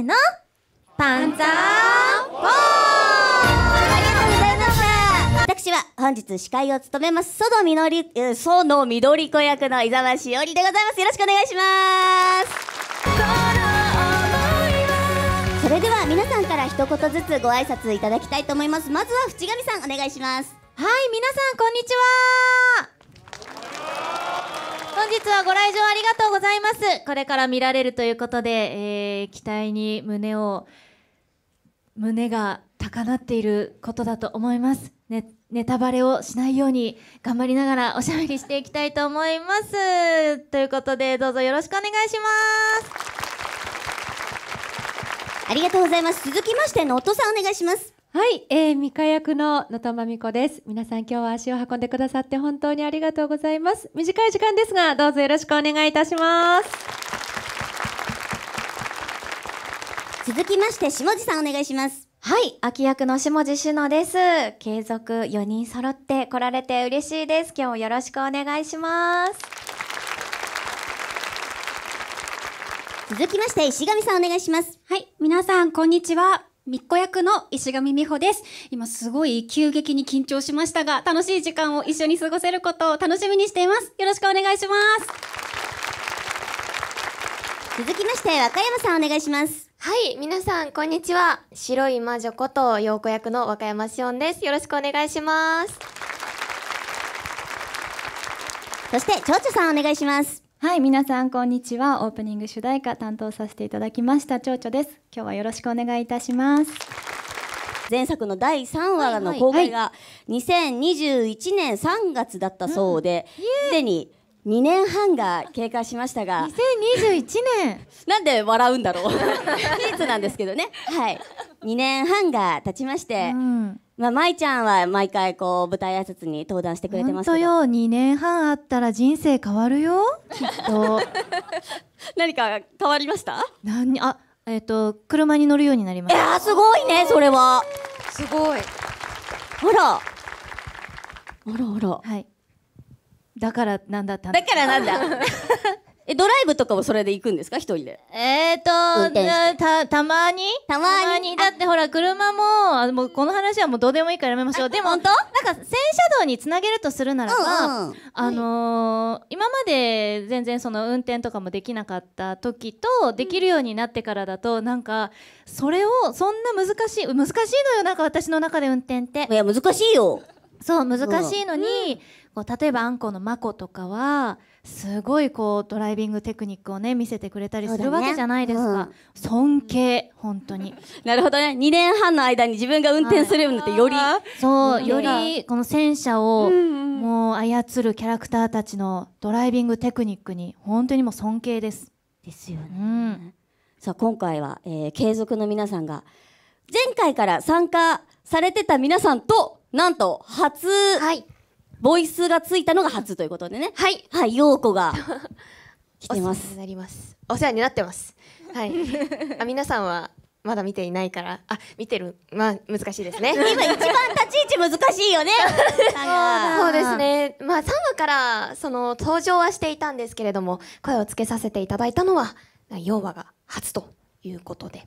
ーのパンツァーボーありがとうございます私は本日司会を務めます園みのり、園みどり子役の伊沢しおりでございますよろしくお願いしますそれでは皆さんから一言ずつご挨拶いただきたいと思いますまずは淵上さんお願いしますはい皆さんこんにちは本日はご来場ありがとうございます。これから見られるということで、えー、期待に胸を、胸が高鳴っていることだと思います。ね、ネタバレをしないように頑張りながらおしゃべりしていきたいと思います。ということで、どうぞよろしくお願いします。ありがとうございます。続きましてのお父さんお願いします。はい、えー、ミカ役の野田真美子です。皆さん今日は足を運んでくださって本当にありがとうございます。短い時間ですが、どうぞよろしくお願いいたします。続きまして、下地さんお願いします。はい、秋役の下地主乃です。継続4人揃って来られて嬉しいです。今日よろしくお願いします。続きまして、石上さんお願いします。はい、皆さんこんにちは。みっこ役の石上美穂です。今すごい急激に緊張しましたが、楽しい時間を一緒に過ごせることを楽しみにしています。よろしくお願いします。続きまして、和歌山さんお願いします。はい、皆さん、こんにちは。白い魔女こと、陽子役の和歌山おんです。よろしくお願いします。そして、蝶々さんお願いします。はい皆さんこんにちはオープニング主題歌担当させていただきました蝶々です今日はよろしくお願いいたします前作の第3話の公開が2021年3月だったそうで、すでに2年半が経過しましたが2021年なんで笑うんだろう事実なんですけどねはい2年半が経ちまして、うん、まあ舞ちゃんは毎回こう舞台挨拶に登壇してくれてますけど本当よ2年半あったら人生変わるよきっと 何か変わりました何あえっ、ー、と車に乗るようになりましたいやすごいねそれはすごいほらほらほらはいだからなんだっただからなんだ えドライブとかもそれで行くんですか一人でえーとたたまにたまにだってほら車もあもうこの話はもうどうでもいいからやめましょうでも本当なんか洗車道につなげるとするならば、あの今まで全然その運転とかもできなかった時とできるようになってからだと、なんかそれをそんな難しい難しいのよなんか私の中で運転っていや難しいよそう難しいのに、うん、こう例えばあんこのまことかはすごいこうドライビングテクニックをね見せてくれたりするわけじゃないですか、ねうん、尊敬本当に なるほどね2年半の間に自分が運転するようになってより、はい、そうよりこの戦車をもう操るキャラクターたちのドライビングテクニックに本当にもう尊敬ですですよね、うん、さあ今回は、えー、継続の皆さんが前回から参加されてた皆さんとなんと初、はい、ボイスがついたのが初ということでねはいはい陽子が 来てますお世話になりますお世話になってますはいあ皆さんはまだ見ていないからあ見てるまあ難しいですね 今一番立ち位置難しいよね そうですねまあ3話からその登場はしていたんですけれども声をつけさせていただいたのは四話が初ということで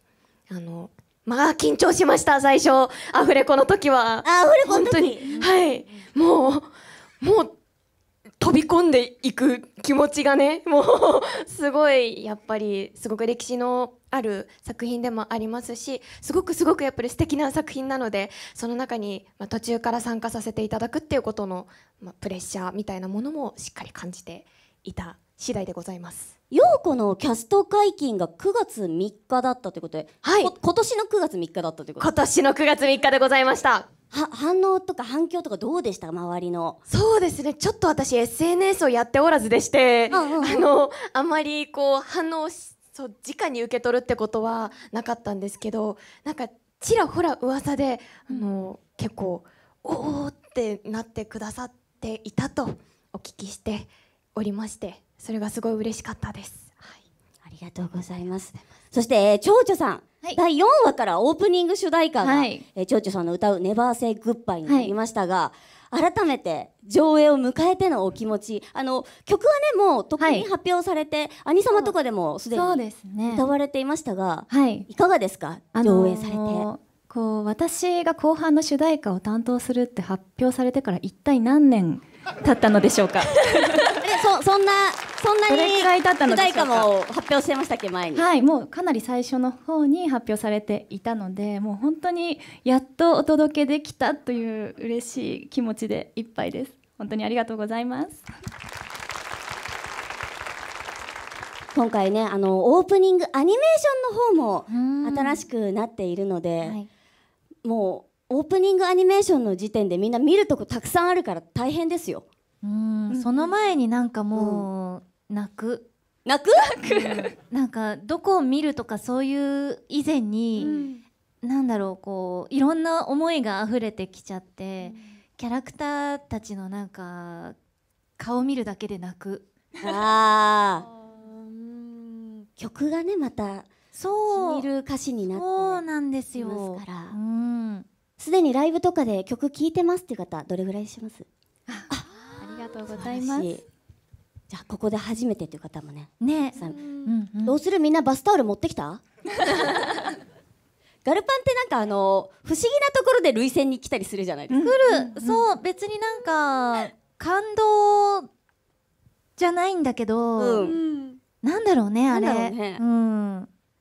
あのまあ緊張しました最初アフレコの時はアフレコの時本当にはいもうもう飛び込んでいく気持ちがねもうすごいやっぱりすごく歴史のある作品でもありますしすごくすごくやっぱり素敵な作品なのでその中に、まあ、途中から参加させていただくっていうことの、まあ、プレッシャーみたいなものもしっかり感じていた次第でございます陽子のキャスト解禁が9月3日だったということで、はい、今年の9月3日だったということ今年の9月3日でございましたは反応とか反響とかどうでした周りのそうですねちょっと私 SNS をやっておらずでしてあのあんまりこう反応そう直に受け取るってことはなかったんですけどなんかちらほら噂で、うん、あの結構おおってなってくださっていたとお聞きしておりましてそれがすごい嬉しかったです。はい、ありがとうございます。そして、えー、蝶々さん、はい、第4話からオープニング主題歌が、はい、えー、蝶々さんの歌う「ネバーセイグッバイになりましたが、はい、改めて上映を迎えてのお気持ちあの曲はねもう特に発表されて、兄様とかでもすでに歌われていましたが、はい、かがですか、あの上映されて。こう私が後半の主題歌を担当するって発表されてから一体何年経ったのでしょうか そそんなそんなに具体化も発表してましたっけ前にはいもうかなり最初の方に発表されていたのでもう本当にやっとお届けできたという嬉しい気持ちでいっぱいです本当にありがとうございます今回ねあのオープニングアニメーションの方も新しくなっているので、はい、もうオープニングアニメーションの時点でみんな見るとこたくさんあるから大変ですようんその前になんかもう泣く、泣く、うん、なんかどこを見るとかそういう以前に、うん、なんだろうこういろんな思いが溢れてきちゃって、うん、キャラクターたちのなんか顔見るだけで泣くあ曲がねまたそう見る歌詞になってそうなんですよすで、にライブとかで曲聴いてますっていう方どれぐらいしますとうございます。じゃあここで初めてという方もね。ね。どうするみんなバスタオル持ってきた？ガルパンってなんかあの不思議なところで涙腺に来たりするじゃないですか。来る。そう別になんか感動じゃないんだけど、うん、なんだろうねあれ。ね、うん。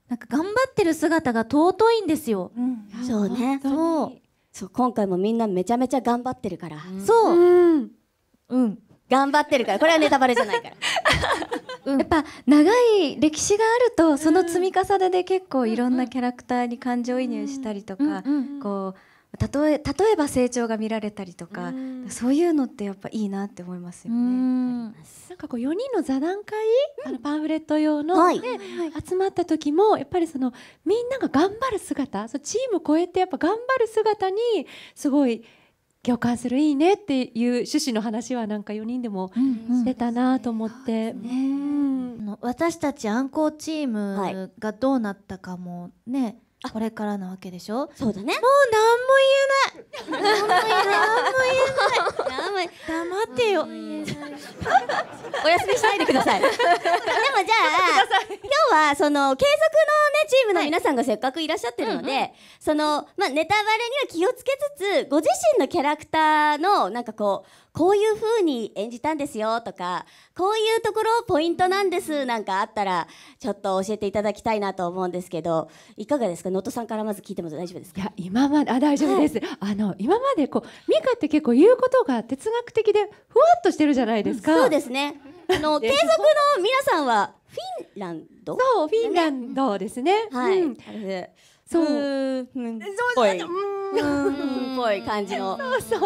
なんか頑張ってる姿が尊いんですよ。うん、そうね。そう。そう今回もみんなめちゃめちゃ頑張ってるから。そう。うん頑張ってるからこれはネタバレじゃないから、うん、やっぱ長い歴史があるとその積み重ねで結構いろんなキャラクターに感情移入したりとか、こう例え例えば成長が見られたりとか、そういうのってやっぱいいなって思いますよね。んなんかこう4人の座談会、あのパンフレット用の、ね集まった時もやっぱりそのみんなが頑張る姿そうチーム超えてやっぱ頑張る姿にすごい。共感するいいねっていう趣旨の話はなんか4人でもしてたなと思って、うんうんね、私たちアンコーチームがどうなったかもね、はい、これからなわけでしょそうだねもう何も言えない何も言えない何も言えない黙ってよ お休みしないでください でもじゃあ 今日はその継続のチームの皆さんがせっかくいらっしゃってるので、はいうんうん、その、まあ、ネタバレには気をつけつつ、ご自身のキャラクターの、なんかこう、こういう風に演じたんですよとか、こういうところポイントなんですなんかあったら、ちょっと教えていただきたいなと思うんですけど、いかがですか能登さんからまず聞いても大丈夫ですかいや、今まで、あ、大丈夫です。はい、あの、今までこう、ミカって結構言うことが哲学的で、ふわっとしてるじゃないですか。うん、そうですね。あの、継続の皆さんは、フィランドそうフィンランドですね。はい、そううんそう、っぽい、っぽい感じの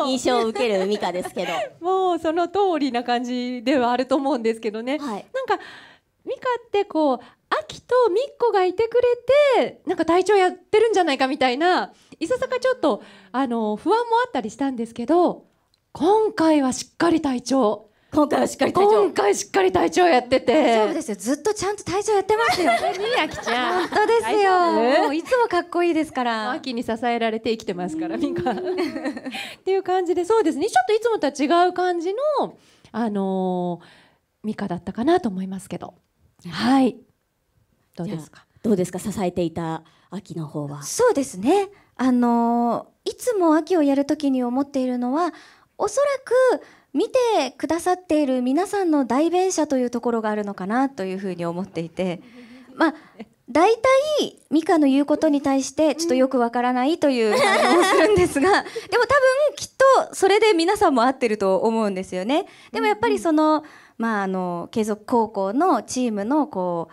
印象を受けるミカですけど。もうその通りな感じではあると思うんですけどね。はい、なんかミカってこう秋とみっこがいてくれてなんか体調やってるんじゃないかみたいないささかちょっとあの不安もあったりしたんですけど今回はしっかり体調今回はしっかり今回しっかりやってて大丈夫ですよずっとちゃんと体調やってますよ ねあきちゃん本当ですよもういつもかっこいいですから秋に支えられて生きてますからみんなっていう感じでそうですねちょっといつもとは違う感じのあのー、ミだったかなと思いますけどはいどうですかどうですか支えていた秋の方はそうですねあのー、いつも秋をやるときに思っているのはおそらく見てくださっている皆さんの代弁者というところがあるのかなというふうに思っていて、まあ、大体ミカの言うことに対してちょっとよくわからないという反応をするんですがでも多分きっとそれで皆さんも合ってると思うんですよね。でもやっぱりその、まあ、あの継続高校のチームのこう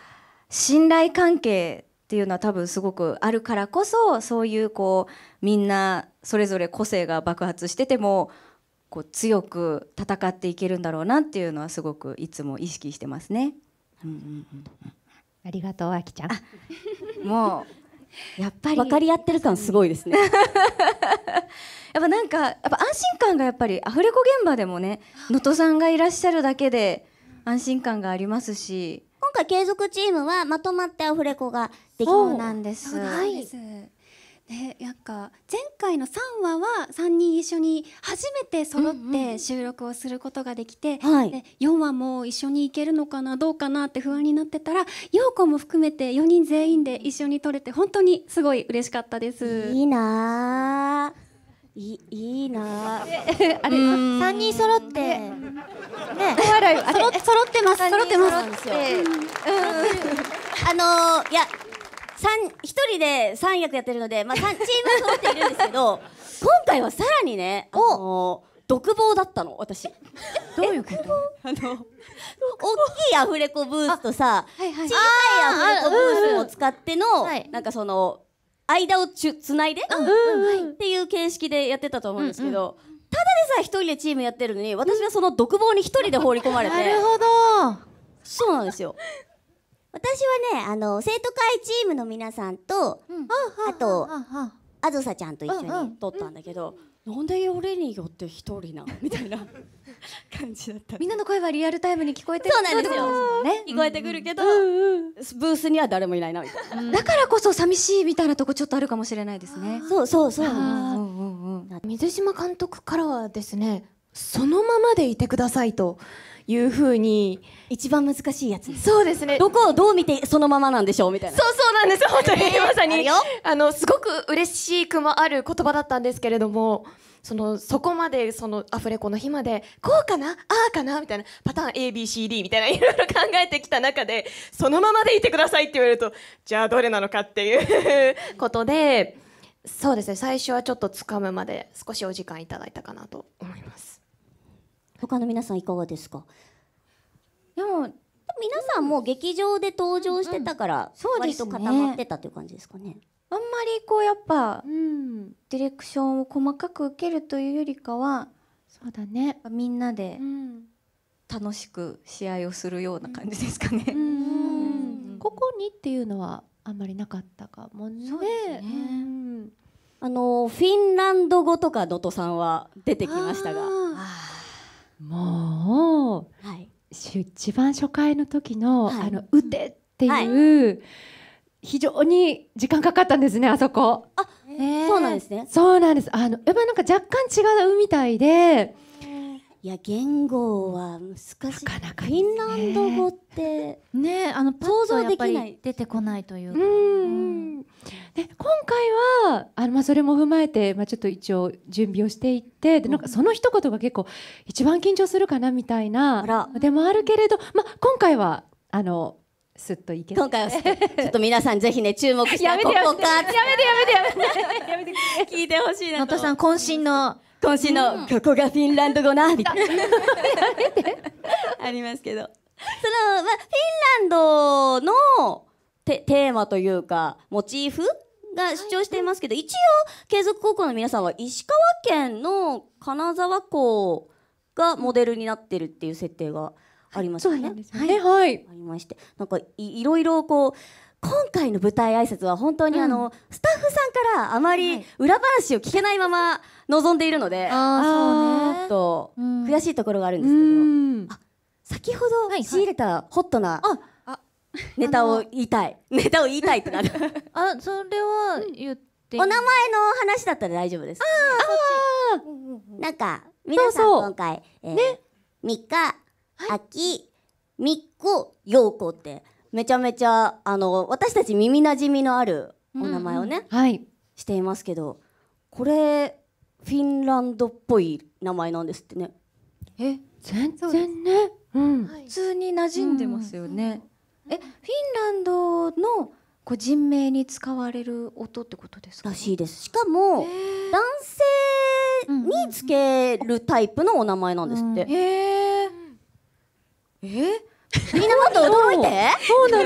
信頼関係っていうのは多分すごくあるからこそそういうこうみんなそれぞれ個性が爆発しててもこう強く戦っていけるんだろうなっていうのはすごくいつも意識してますね。うんうんうん、ありがとうあきちゃん。もう やっぱり分かり合ってる感すごいですね。やっぱなんかやっぱ安心感がやっぱりアフレコ現場でもね能登さんがいらっしゃるだけで安心感がありますし。今回継続チームはまとまってアフレコができそうなんです。はい。ね、なんか前回の3話は3人一緒に初めて揃って収録をすることができて、うんうん、で4話も一緒に行けるのかなどうかなって不安になってたら陽子も含めて4人全員で一緒に撮れて本当にすごい嬉しかったですいいないいいいなあれ三人揃ってね笑い揃ってます揃ってますあのー、いや一人で3役やってるので、まあ、チームは揃っているんですけど 今回はさらにねあの独房だったの私どういうことあの大きいアフレコブースとさ、い、小さいアフレコブースを使っての、なんかその間をちゅつないで、うん、っていう形式でやってたと思うんですけど、ただでさ一人でチームやってるのに私はその独房に一人で放り込まれて、なるほどそうなんですよ私はねあの生徒会チームの皆さんと、うん、あとあずさちゃんと一緒に撮ったんだけど、うんうん、なんで俺によって一人なみたいな 感じだったみんなの声はリアルタイムに聞こえてそうなんですよ、ね、聞こえてくるけど、うんうん、ブースには誰もいないなみたいな、うん、だからこそ寂しいみたいなとこちょっとあるかもしれないですねそうそうそう、うんうん、水島監督からはですねそのままでいてくださいというふうに一番難しいやつそうですねどこをどう見てそのままなんでしょうみたいなそうそうなんです本当に、まさにあのすごく嬉しくもある言葉だったんですけれどもそのそこまでそのアフレコの日までこうかなああかなみたいなパターン ABCD みたいないろいろ考えてきた中でそのままでいてくださいって言われるとじゃあどれなのかっていうことでそうですね最初はちょっとつかむまで少しお時間いただいたかなと思います。他の皆さんいかがですかでも皆さんも劇場で登場してたから、うん、割と固まってたという感じですかね。あんまりこうやっぱ、うん、ディレクションを細かく受けるというよりかはそうだねみんなで楽しく試合をするような感じですかね。うん、ここにっていうのはあんまりなかったかもね。そうですね、あのフィンランド語とかドトさんは出てきましたが。一番初回の時の、はい、あの打てっていう、はい、非常に時間かかったんですねあそこ。あ、えそうなんですね。そうなんです。あのやっぱなんか若干違うみたいで。いや言語は難しい。なかなか、フィンランド語ってねあの想像できない出てこないというか。うんで今回はあのまあそれも踏まえてまあちょっと一応準備をしていってでなんかその一言が結構一番緊張するかなみたいなでもあるけれどまあ今回はあのすっといけ今回はちょっと皆さんぜひね注目してここか やめてやめてやめてやめてやめて 聞いてほしいなと。本さん渾身の今週のここがフィンランド語なみたいな ありますけどその、ま、フィンランドのテテーマというかモチーフが主張していますけど、一応継続高校の皆さんは石川県の金沢校がモデルになってるっていう設定がありますよね。はい、はい、ありましてなんかいいろいろこう今回の舞台挨拶は本当にあの、うん、スタッフさんからあまり裏話を聞けないまま望んでいるので、はい、あそう、ね、と悔しいところがあるんですけど、あ先ほど仕入れたホットな、ネタを言いたいネタを言いたいってなる あそれは言ってお名前の話だったら大丈夫ですああなんか皆さん今回そえー、ね、3日、秋三、っこようこってめちゃめちゃあの私たち耳なじみのあるお名前をね、うんうん、していますけどこれフィンランドっぽい名前なんですってね。え全然ね、うん、普通に馴染んでますよね。うん、えフィンランドのこう人名に使われる音ってことですか、らしいですしかも男性につけるタイプのお名前なんですって。うんうん、えー、えみんなもっと驚いてそうな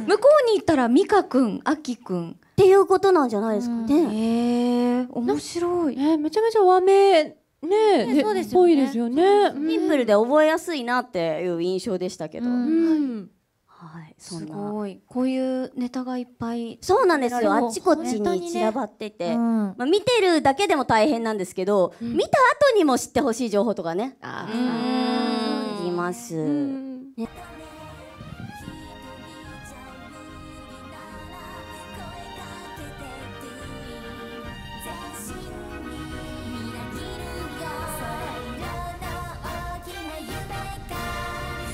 の 向こうに行ったら美香くん、あきくんっていうことなんじゃないですかね、うん、へえ面白い、えー、めちゃめちゃ和名ねねそうですよねですよねシンプルで覚えやすいなっていう印象でしたけど、うん、はい、はい、すごいこういうネタがいっぱいそうなんですよあっちこっちに散らばってて、ねうん、まあ、見てるだけでも大変なんですけど、うん、見た後にも知ってほしい情報とかねあります、